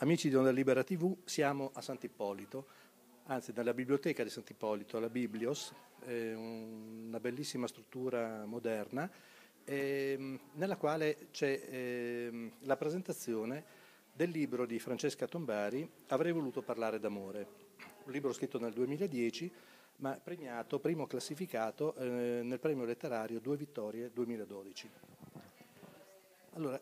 Amici di Onda Libera TV, siamo a Sant'Ippolito, anzi dalla biblioteca di Sant'Ippolito, alla Biblios, una bellissima struttura moderna, ehm, nella quale c'è ehm, la presentazione del libro di Francesca Tombari, Avrei voluto parlare d'amore, un libro scritto nel 2010, ma premiato, primo classificato eh, nel premio letterario Due Vittorie 2012. Allora,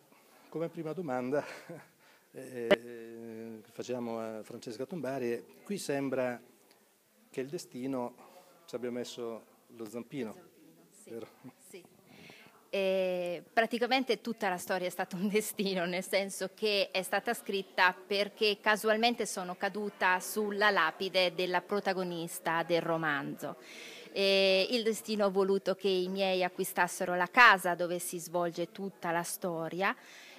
come prima domanda Eh, eh, facciamo a Francesca Tombari, qui sembra che il destino ci abbia messo lo zampino. zampino sì, Eh, praticamente tutta la storia è stata un destino, nel senso che è stata scritta perché casualmente sono caduta sulla lapide della protagonista del romanzo. Eh, il destino ha voluto che i miei acquistassero la casa dove si svolge tutta la storia.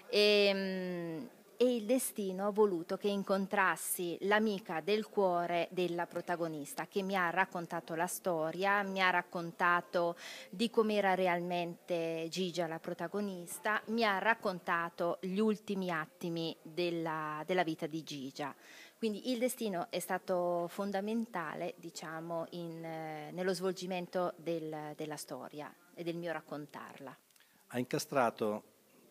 E, ehm, e il destino ha voluto che incontrassi l'amica del cuore della protagonista che mi ha raccontato la storia, mi ha raccontato di com'era realmente Gigia la protagonista, mi ha raccontato gli ultimi attimi della, della vita di Gigia. Quindi il destino è stato fondamentale diciamo, in, eh, nello svolgimento del, della storia e del mio raccontarla. Ha incastrato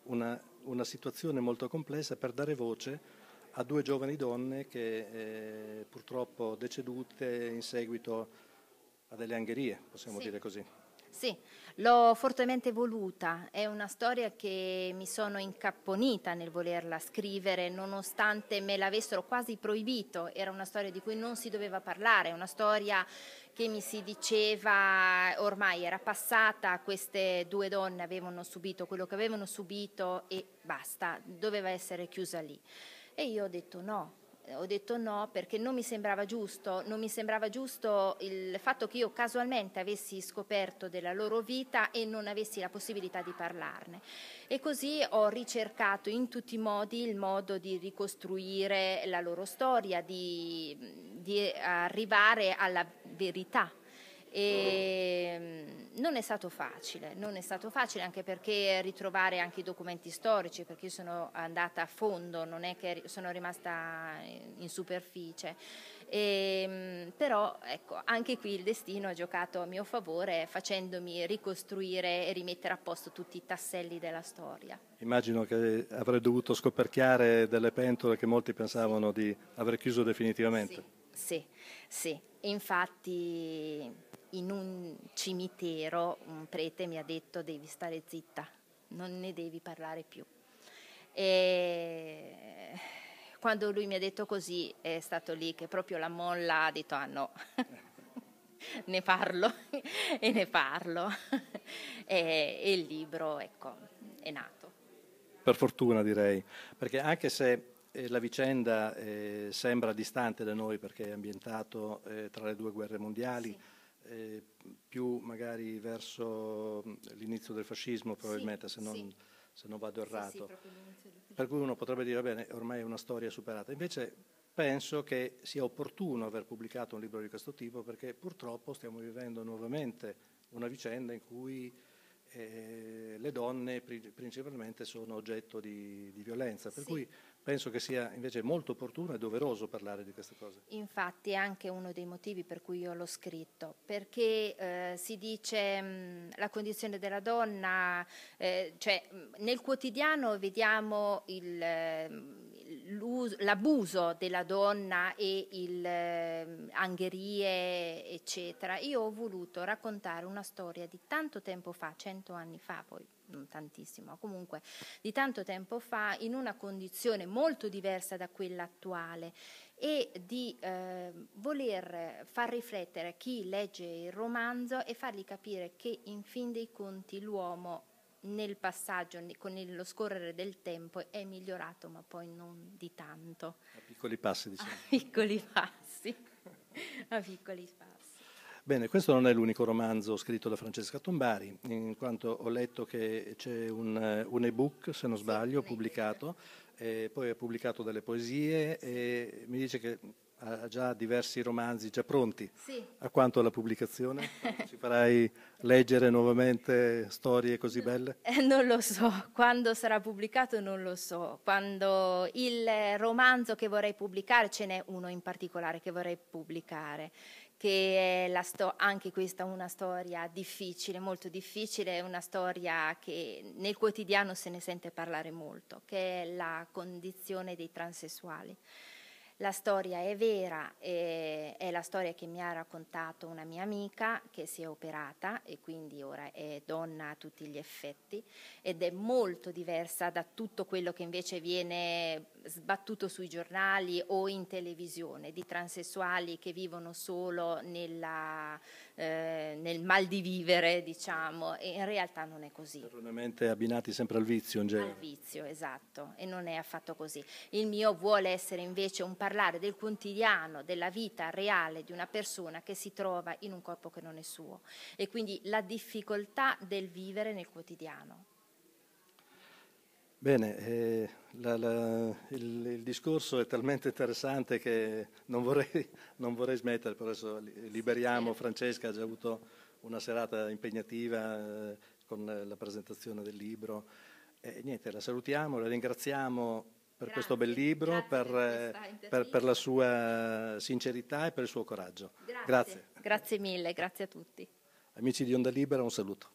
una una situazione molto complessa per dare voce a due giovani donne che eh, purtroppo decedute in seguito a delle angherie, possiamo sì. dire così. Sì, l'ho fortemente voluta, è una storia che mi sono incapponita nel volerla scrivere nonostante me l'avessero quasi proibito, era una storia di cui non si doveva parlare, una storia che mi si diceva ormai era passata, queste due donne avevano subito quello che avevano subito e basta, doveva essere chiusa lì. E io ho detto no, ho detto no perché non mi sembrava giusto, non mi sembrava giusto il fatto che io casualmente avessi scoperto della loro vita e non avessi la possibilità di parlarne. E così ho ricercato in tutti i modi il modo di ricostruire la loro storia, di, di arrivare alla verità. E, non è stato facile, non è stato facile anche perché ritrovare anche i documenti storici, perché io sono andata a fondo, non è che sono rimasta in superficie. E, ehm, però ecco, anche qui il destino ha giocato a mio favore facendomi ricostruire e rimettere a posto tutti i tasselli della storia. Immagino che avrei dovuto scoperchiare delle pentole che molti pensavano di aver chiuso definitivamente. Sì, sì, sì. infatti in un cimitero un prete mi ha detto devi stare zitta, non ne devi parlare più. E quando lui mi ha detto così è stato lì che proprio la molla ha detto ah no, ne parlo e ne parlo. e, e il libro ecco, è nato. Per fortuna direi, perché anche se eh, la vicenda eh, sembra distante da noi perché è ambientato eh, tra le due guerre mondiali. Sì eh, più magari verso l'inizio del fascismo probabilmente, sì, se, non, sì. se, non, vado errato. Sì, per cui uno potrebbe dire, bene, ormai è una storia superata. Invece penso che sia opportuno aver pubblicato un libro di questo tipo perché purtroppo stiamo vivendo nuovamente una vicenda in cui eh, le donne principalmente sono oggetto di, di violenza. Per sì. cui penso che sia invece molto opportuno e doveroso parlare di queste cose. Infatti è anche uno dei motivi per cui io l'ho scritto, perché eh, si dice mh, mm, la condizione della donna, eh, cioè mh, mm, nel quotidiano vediamo mm, l'abuso della donna e il, eh, angherie, eccetera. Io ho voluto raccontare una storia di tanto tempo fa, cento anni fa poi non mm, tantissimo, ma comunque di tanto tempo fa, in una condizione molto diversa da quella attuale e di eh, voler far riflettere chi legge il romanzo e fargli capire che in fin dei conti l'uomo nel passaggio, con lo scorrere del tempo è migliorato, ma poi non di tanto. A piccoli passi, diciamo. A piccoli passi, a piccoli passi. Bene, questo non è l'unico romanzo scritto da Francesca Tombari, in quanto ho letto che c'è un, un ebook, se non sbaglio, pubblicato, poi ha pubblicato delle poesie e mi dice che ha già diversi romanzi già pronti. Sì. A quanto alla pubblicazione? Ci farai leggere nuovamente storie così belle? Eh, non lo so, quando sarà pubblicato non lo so. Quando il romanzo che vorrei pubblicare, ce n'è uno in particolare che vorrei pubblicare, che è sto- anche questa una storia difficile, molto difficile, una storia che nel quotidiano se ne sente parlare molto, che è la condizione dei transessuali. La storia è vera, è la storia che mi ha raccontato una mia amica che si è operata e quindi ora è donna a tutti gli effetti ed è molto diversa da tutto quello che invece viene sbattuto sui giornali o in televisione, di transessuali che vivono solo nella eh, nel mal di vivere, diciamo, e in realtà non è così. Erroneamente abbinati sempre al vizio in genere. Al vizio, esatto, e non è affatto così. Il mio vuole essere invece un parlare del quotidiano, della vita reale di una persona che si trova in un corpo che non è suo e quindi la difficoltà del vivere nel quotidiano. Bene, eh, la, la, il, il, discorso è talmente interessante che non vorrei, non vorrei smettere, però adesso liberiamo Francesca, ha già avuto una serata impegnativa eh, con la presentazione del libro. Eh, niente, la salutiamo, la ringraziamo per grazie, questo bel libro, per, per, eh, per, per, la sua sincerità e per il suo coraggio. Grazie. Grazie, grazie mille, grazie a tutti. Amici di Onda Libera, un saluto.